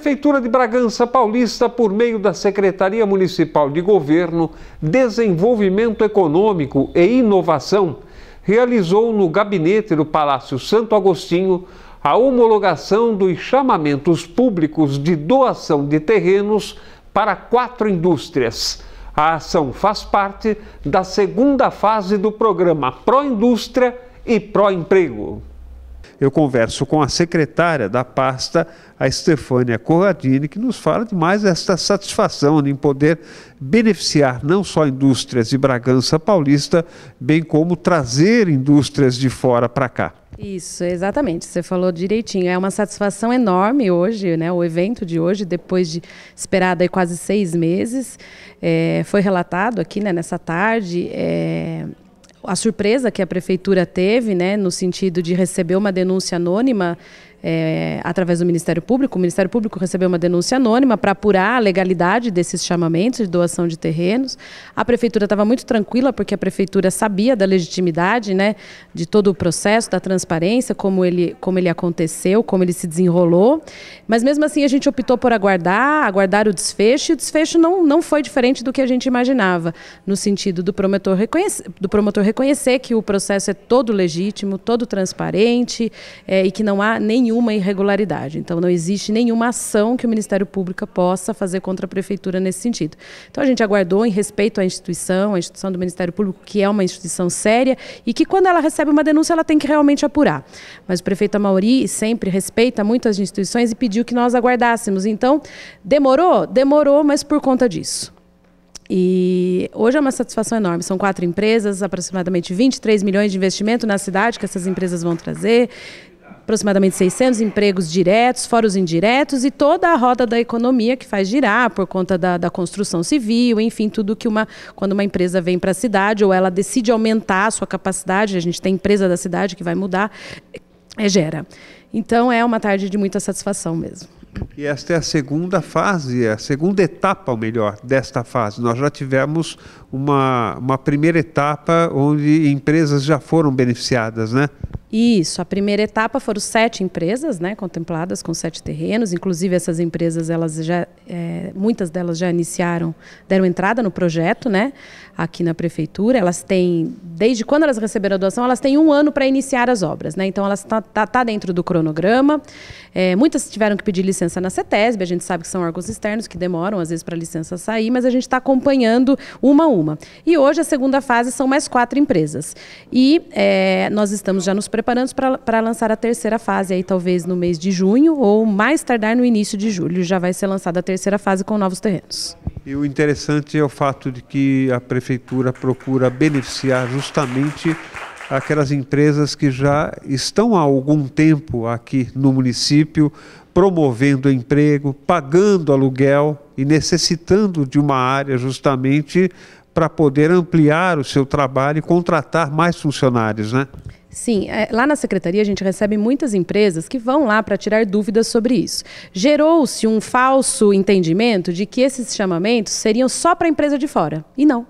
Prefeitura de Bragança Paulista, por meio da Secretaria Municipal de Governo, Desenvolvimento Econômico e Inovação, realizou no gabinete do Palácio Santo Agostinho a homologação dos chamamentos públicos de doação de terrenos para quatro indústrias. A ação faz parte da segunda fase do programa Pró-Indústria e Pró-Emprego eu converso com a secretária da pasta, a Stefânia Corradini, que nos fala de mais esta satisfação em poder beneficiar não só indústrias de Bragança Paulista, bem como trazer indústrias de fora para cá. Isso, exatamente. Você falou direitinho. É uma satisfação enorme hoje, né? O evento de hoje, depois de esperado aí quase seis meses, é, foi relatado aqui, né? Nessa tarde, é, a surpresa que a prefeitura teve, né, no sentido de receber uma denúncia anônima, é, através do Ministério Público. O Ministério Público recebeu uma denúncia anônima para apurar a legalidade desses chamamentos de doação de terrenos. A prefeitura estava muito tranquila, porque a prefeitura sabia da legitimidade né, de todo o processo, da transparência, como ele, como ele aconteceu, como ele se desenrolou. Mas mesmo assim, a gente optou por aguardar, aguardar o desfecho, e o desfecho não, não foi diferente do que a gente imaginava, no sentido do promotor, reconhecer, do promotor reconhecer que o processo é todo legítimo, todo transparente é, e que não há nenhum nenhuma irregularidade. Então, não existe nenhuma ação que o Ministério Público possa fazer contra a Prefeitura nesse sentido. Então, a gente aguardou em respeito à instituição, à instituição do Ministério Público, que é uma instituição séria e que, quando ela recebe uma denúncia, ela tem que realmente apurar. Mas o prefeito Amauri sempre respeita muito as instituições e pediu que nós aguardássemos. Então, demorou? Demorou, mas por conta disso. E hoje é uma satisfação enorme. São quatro empresas, aproximadamente 23 milhões de investimento na cidade que essas empresas vão trazer aproximadamente 600 empregos diretos, fora os indiretos e toda a roda da economia que faz girar por conta da, da construção civil, enfim, tudo que uma quando uma empresa vem para a cidade ou ela decide aumentar a sua capacidade, a gente tem empresa da cidade que vai mudar, é, gera. Então é uma tarde de muita satisfação mesmo. E esta é a segunda fase, é a segunda etapa, ou melhor, desta fase. Nós já tivemos uma, uma primeira etapa onde empresas já foram beneficiadas, né? Isso, a primeira etapa foram sete empresas, né, contempladas com sete terrenos. Inclusive essas empresas, elas já, é, muitas delas já iniciaram, deram entrada no projeto, né aqui na prefeitura. Elas têm, desde quando elas receberam a doação, elas têm um ano para iniciar as obras, né? Então elas tá, tá, tá dentro do cronograma. É, muitas tiveram que pedir licença na CETESB, a gente sabe que são órgãos externos que demoram às vezes para a licença sair, mas a gente está acompanhando uma a uma. E hoje a segunda fase são mais quatro empresas. E é, nós estamos já nos preparando para lançar a terceira fase aí talvez no mês de junho ou mais tardar no início de julho já vai ser lançada a terceira fase com novos terrenos. E o interessante é o fato de que a prefeitura procura beneficiar justamente aquelas empresas que já estão há algum tempo aqui no município, promovendo emprego, pagando aluguel e necessitando de uma área justamente para poder ampliar o seu trabalho e contratar mais funcionários, né? Sim, é, lá na secretaria a gente recebe muitas empresas que vão lá para tirar dúvidas sobre isso. Gerou-se um falso entendimento de que esses chamamentos seriam só para a empresa de fora. E não.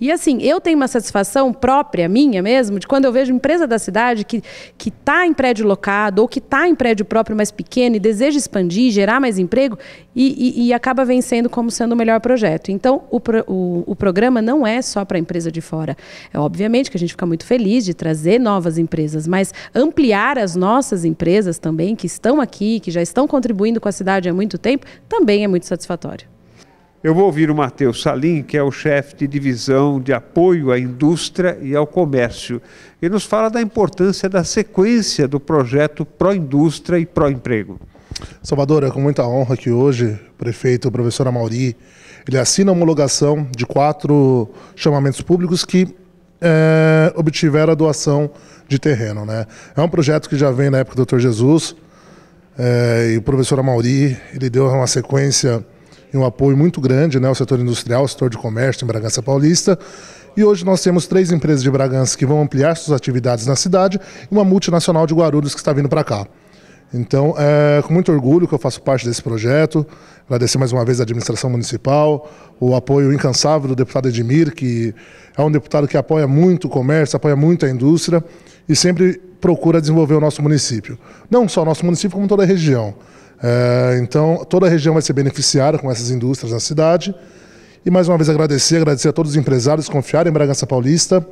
E assim, eu tenho uma satisfação própria, minha mesmo, de quando eu vejo empresa da cidade que está em prédio locado ou que está em prédio próprio mais pequeno e deseja expandir, gerar mais emprego e, e, e acaba vencendo como sendo o melhor projeto. Então, o, pro, o, o programa não é só para a empresa de fora. É obviamente que a gente fica muito feliz de trazer novas empresas, mas ampliar as nossas empresas também, que estão aqui, que já estão contribuindo com a cidade há muito tempo, também é muito satisfatório. Eu vou ouvir o Matheus Salim, que é o chefe de divisão de apoio à indústria e ao comércio. Ele nos fala da importância da sequência do projeto pró-indústria e pró-emprego. Salvador, é com muita honra que hoje o prefeito, o professor Amauri, ele assina a homologação de quatro chamamentos públicos que é, obtiveram a doação de terreno. Né? É um projeto que já vem na época do Dr. Jesus, é, e o professor Amauri, ele deu uma sequência e um apoio muito grande, né, o setor industrial, o setor de comércio em Bragança Paulista. E hoje nós temos três empresas de Bragança que vão ampliar suas atividades na cidade e uma multinacional de Guarulhos que está vindo para cá. Então, é com muito orgulho que eu faço parte desse projeto. Agradecer mais uma vez a administração municipal, o apoio incansável do deputado Edmir, que é um deputado que apoia muito o comércio, apoia muito a indústria e sempre procura desenvolver o nosso município. Não só o nosso município, como toda a região. É, então, toda a região vai ser beneficiada com essas indústrias na cidade. E mais uma vez agradecer, agradecer a todos os empresários que confiaram em Bragança Paulista.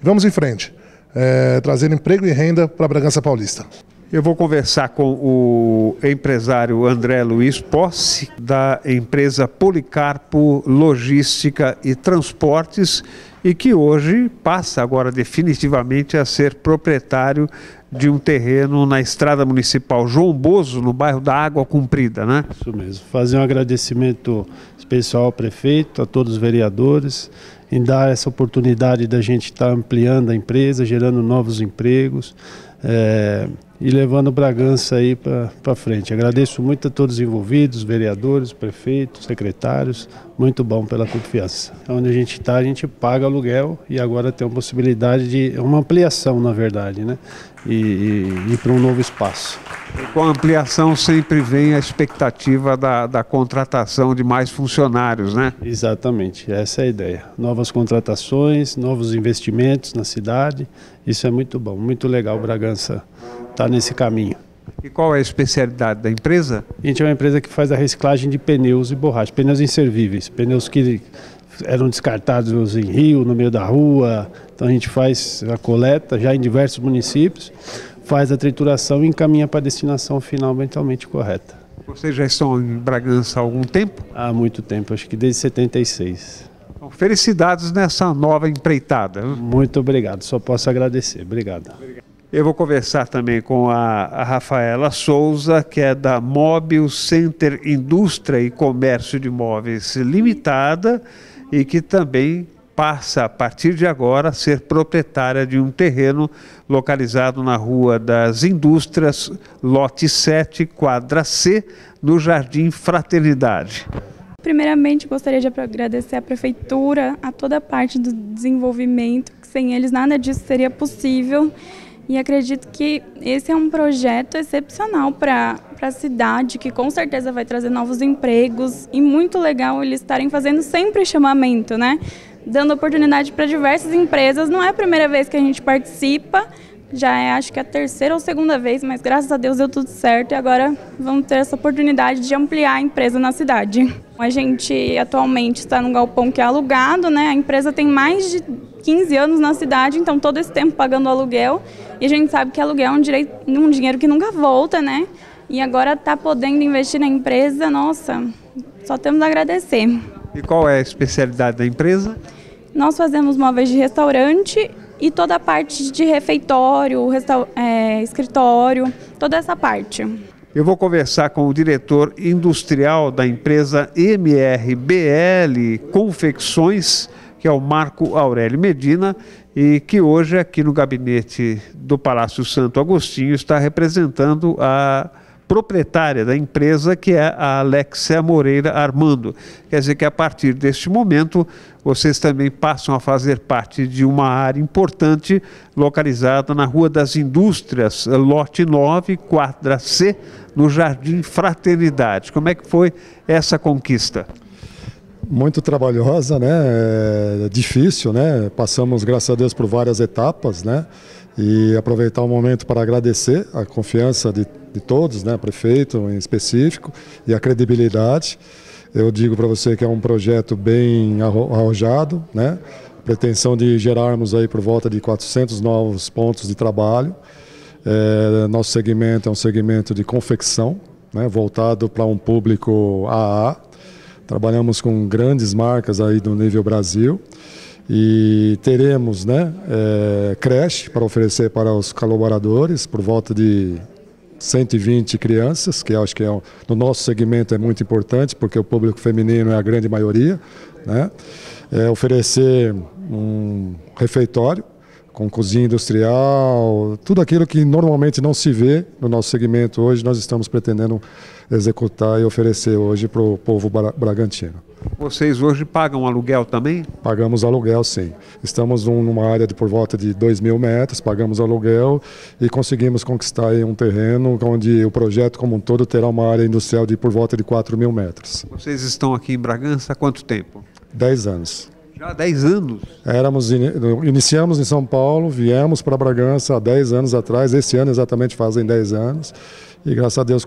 Vamos em frente, é, trazer emprego e renda para Bragança Paulista. Eu vou conversar com o empresário André Luiz Posse, da empresa Policarpo Logística e Transportes, e que hoje passa agora definitivamente a ser proprietário de um terreno na estrada municipal João Bozo, no bairro da Água Cumprida, né? Isso mesmo. Fazer um agradecimento especial ao prefeito, a todos os vereadores, em dar essa oportunidade da gente estar tá ampliando a empresa, gerando novos empregos. É e levando Bragança aí para frente. Agradeço muito a todos os envolvidos, vereadores, prefeitos, secretários, muito bom pela confiança. É onde a gente está, a gente paga aluguel e agora tem a possibilidade de é uma ampliação, na verdade, né? E, e, e para um novo espaço. com a ampliação sempre vem a expectativa da, da contratação de mais funcionários, né? Exatamente, essa é a ideia. Novas contratações, novos investimentos na cidade, isso é muito bom, muito legal Bragança está nesse caminho. E qual é a especialidade da empresa? A gente é uma empresa que faz a reciclagem de pneus e borracha, pneus inservíveis, pneus que eram descartados em rio, no meio da rua. Então a gente faz a coleta já em diversos municípios, faz a trituração e encaminha para a destinação final ambientalmente correta. Vocês já estão em Bragança há algum tempo? Há muito tempo, acho que desde 76. Então, felicidades nessa nova empreitada. Muito obrigado, só posso agradecer. Obrigado. obrigado. Eu vou conversar também com a, a Rafaela Souza, que é da Móbil Center Indústria e Comércio de Móveis Limitada e que também passa, a partir de agora, a ser proprietária de um terreno localizado na Rua das Indústrias, lote 7, quadra C, no Jardim Fraternidade. Primeiramente, gostaria de agradecer à Prefeitura, a toda a parte do desenvolvimento, que sem eles nada disso seria possível. E acredito que esse é um projeto excepcional para a cidade, que com certeza vai trazer novos empregos e muito legal eles estarem fazendo sempre chamamento, né? Dando oportunidade para diversas empresas. Não é a primeira vez que a gente participa, já é acho que a terceira ou segunda vez, mas graças a Deus deu tudo certo e agora vamos ter essa oportunidade de ampliar a empresa na cidade. A gente atualmente está num galpão que é alugado, né? A empresa tem mais de 15 anos na cidade, então todo esse tempo pagando aluguel. E a gente sabe que aluguel é um, direito, um dinheiro que nunca volta, né? E agora tá podendo investir na empresa, nossa, só temos a agradecer. E qual é a especialidade da empresa? Nós fazemos móveis de restaurante e toda a parte de refeitório, resta é, escritório, toda essa parte. Eu vou conversar com o diretor industrial da empresa MRBL Confecções, que é o Marco Aurélio Medina, e que hoje aqui no gabinete do Palácio Santo Agostinho está representando a proprietária da empresa, que é a Alexia Moreira Armando. Quer dizer que a partir deste momento vocês também passam a fazer parte de uma área importante localizada na Rua das Indústrias, lote 9, quadra C, no Jardim Fraternidade. Como é que foi essa conquista? muito trabalhosa, né? É difícil, né? Passamos, graças a Deus, por várias etapas, né? e aproveitar o momento para agradecer a confiança de, de todos, né, prefeito em específico, e a credibilidade. Eu digo para você que é um projeto bem arrojado, né? pretensão de gerarmos aí por volta de 400 novos pontos de trabalho. É, nosso segmento é um segmento de confecção, né? voltado para um público AA. Trabalhamos com grandes marcas aí do nível Brasil e teremos né, é, creche para oferecer para os colaboradores por volta de 120 crianças, que acho que é, no nosso segmento é muito importante, porque o público feminino é a grande maioria. Né? É, oferecer um refeitório com cozinha industrial, tudo aquilo que normalmente não se vê no nosso segmento hoje, nós estamos pretendendo executar e oferecer hoje para o povo bragantino. Vocês hoje pagam aluguel também? Pagamos aluguel, sim. Estamos numa área de por volta de 2 mil metros, pagamos aluguel e conseguimos conquistar um terreno onde o projeto como um todo terá uma área industrial de por volta de 4 mil metros. Vocês estão aqui em Bragança há quanto tempo? 10 anos. Já há 10 anos? Éramos, iniciamos em São Paulo, viemos para Bragança há 10 anos atrás, esse ano exatamente fazem 10 anos, e graças a Deus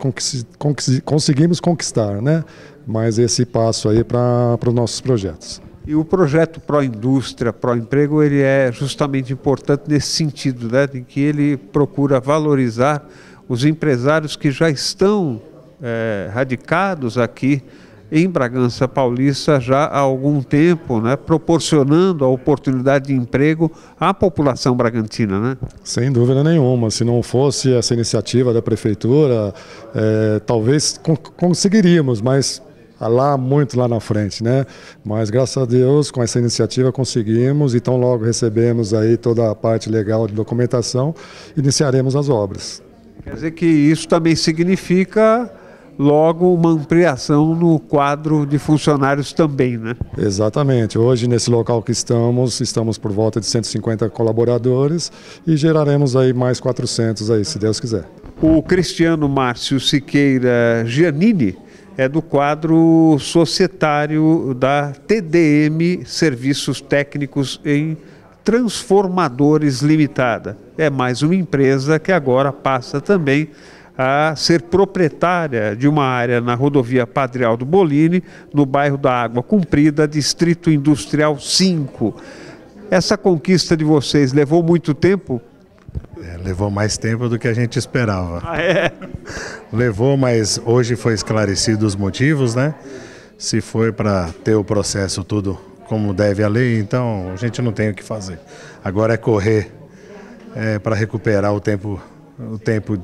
conseguimos conquistar né? mais esse passo aí para, para os nossos projetos. E o projeto pró-indústria, pró-emprego, ele é justamente importante nesse sentido, né? em que ele procura valorizar os empresários que já estão é, radicados aqui em Bragança Paulista já há algum tempo, né, proporcionando a oportunidade de emprego à população bragantina, né? Sem dúvida nenhuma. Se não fosse essa iniciativa da prefeitura, é, talvez conseguiríamos, mas lá muito lá na frente, né? Mas graças a Deus com essa iniciativa conseguimos, então logo recebemos aí toda a parte legal de documentação, iniciaremos as obras. Quer dizer que isso também significa logo uma ampliação no quadro de funcionários também, né? Exatamente. Hoje, nesse local que estamos, estamos por volta de 150 colaboradores e geraremos aí mais 400 aí, se Deus quiser. O Cristiano Márcio Siqueira Giannini é do quadro societário da TDM Serviços Técnicos em Transformadores Limitada. É mais uma empresa que agora passa também a ser proprietária de uma área na rodovia Padre Aldo Bolini, no bairro da Água Comprida, Distrito Industrial 5. Essa conquista de vocês levou muito tempo? É, levou mais tempo do que a gente esperava. Ah, é? Levou, mas hoje foi esclarecido os motivos, né? Se foi para ter o processo tudo como deve a lei, então a gente não tem o que fazer. Agora é correr é, para recuperar o tempo o tempo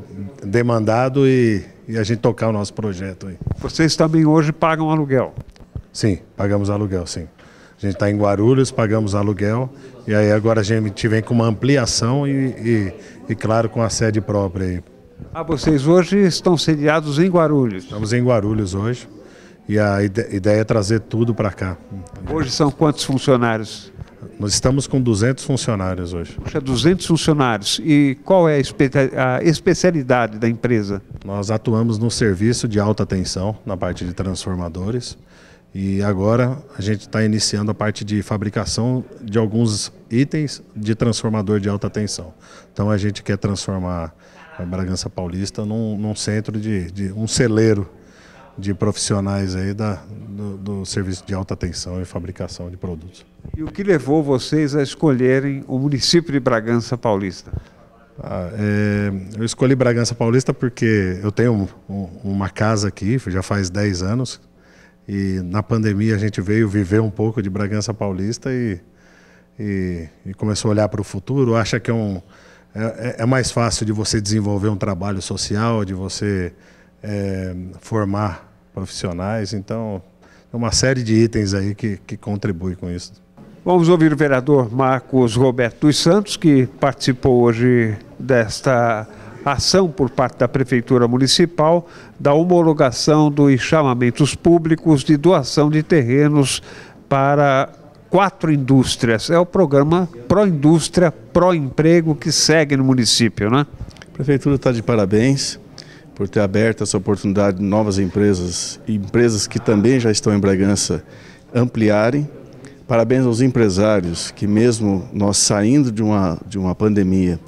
demandado e, e a gente tocar o nosso projeto aí. Vocês também hoje pagam aluguel? Sim, pagamos aluguel, sim. A gente está em Guarulhos, pagamos aluguel e aí agora a gente vem com uma ampliação e, e, e, claro, com a sede própria. Aí. Ah, vocês hoje estão sediados em Guarulhos? Estamos em Guarulhos hoje e a ideia é trazer tudo para cá. Hoje são quantos funcionários? Nós estamos com 200 funcionários hoje. Puxa, 200 funcionários. E qual é a especialidade da empresa? Nós atuamos no serviço de alta tensão, na parte de transformadores. E agora a gente está iniciando a parte de fabricação de alguns itens de transformador de alta tensão. Então a gente quer transformar a Bragança Paulista num, num centro de, de um celeiro de profissionais aí da, do, do, serviço de alta tensão e fabricação de produtos. E o que levou vocês a escolherem o município de Bragança Paulista? Ah, é, eu escolhi Bragança Paulista porque eu tenho um, uma casa aqui, já faz 10 anos, e na pandemia a gente veio viver um pouco de Bragança Paulista e, e, e começou a olhar para o futuro, acha que é, um, é, é, é mais fácil de você desenvolver um trabalho social, de você é, formar profissionais. Então, é uma série de itens aí que, que contribui com isso. Vamos ouvir o vereador Marcos Roberto dos Santos, que participou hoje desta ação por parte da Prefeitura Municipal da homologação dos chamamentos públicos de doação de terrenos para quatro indústrias. É o programa Pró-Indústria, Pró-Emprego que segue no município, né? A Prefeitura está de parabéns por ter aberto essa oportunidade de novas empresas e empresas que também já estão em Bragança ampliarem. Parabéns aos empresários que mesmo nós saindo de uma, de uma pandemia,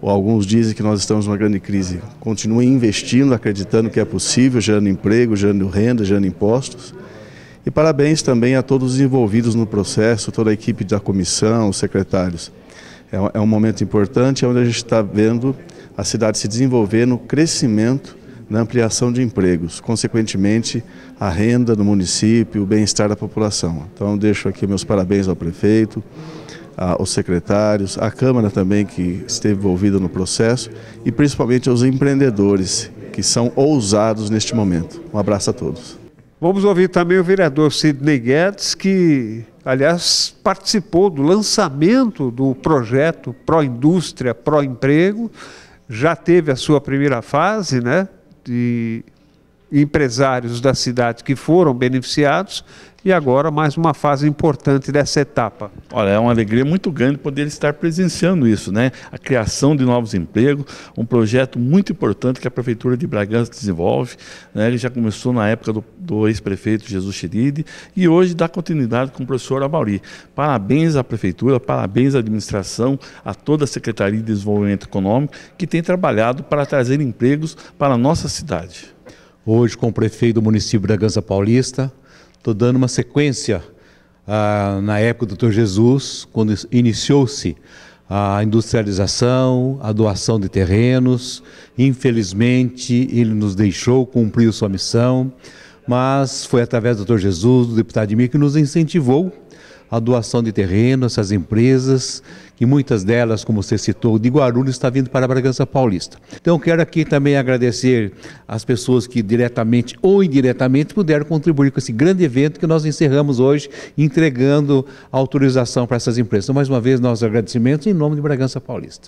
ou alguns dizem que nós estamos numa grande crise, continuem investindo, acreditando que é possível, gerando emprego, gerando renda, gerando impostos. E parabéns também a todos os envolvidos no processo, toda a equipe da comissão, os secretários. É, é um momento importante, é onde a gente está vendo a cidade se desenvolver no crescimento, na ampliação de empregos, consequentemente a renda do município, o bem-estar da população. Então deixo aqui meus parabéns ao prefeito, aos secretários, à Câmara também que esteve envolvida no processo e principalmente aos empreendedores que são ousados neste momento. Um abraço a todos. Vamos ouvir também o vereador Sidney Guedes, que, aliás, participou do lançamento do projeto Pró Indústria, Pró Emprego, já teve a sua primeira fase, né, de empresários da cidade que foram beneficiados e agora mais uma fase importante dessa etapa. Olha, é uma alegria muito grande poder estar presenciando isso, né? A criação de novos empregos, um projeto muito importante que a Prefeitura de Bragança desenvolve, né? Ele já começou na época do, do ex-prefeito Jesus Chiride e hoje dá continuidade com o professor Amauri. Parabéns à Prefeitura, parabéns à administração, a toda a Secretaria de Desenvolvimento Econômico que tem trabalhado para trazer empregos para a nossa cidade. Hoje, com o prefeito do município de Bragança Paulista, Estou dando uma sequência ah, na época do Dr. Jesus, quando iniciou-se a industrialização, a doação de terrenos. Infelizmente, ele nos deixou, cumpriu sua missão, mas foi através do Dr. Jesus, do deputado de que nos incentivou a doação de terreno, essas empresas, que muitas delas, como você citou, de Guarulhos, está vindo para Bragança Paulista. Então, quero aqui também agradecer as pessoas que diretamente ou indiretamente puderam contribuir com esse grande evento que nós encerramos hoje, entregando autorização para essas empresas. Então, mais uma vez, nossos agradecimentos em nome de Bragança Paulista.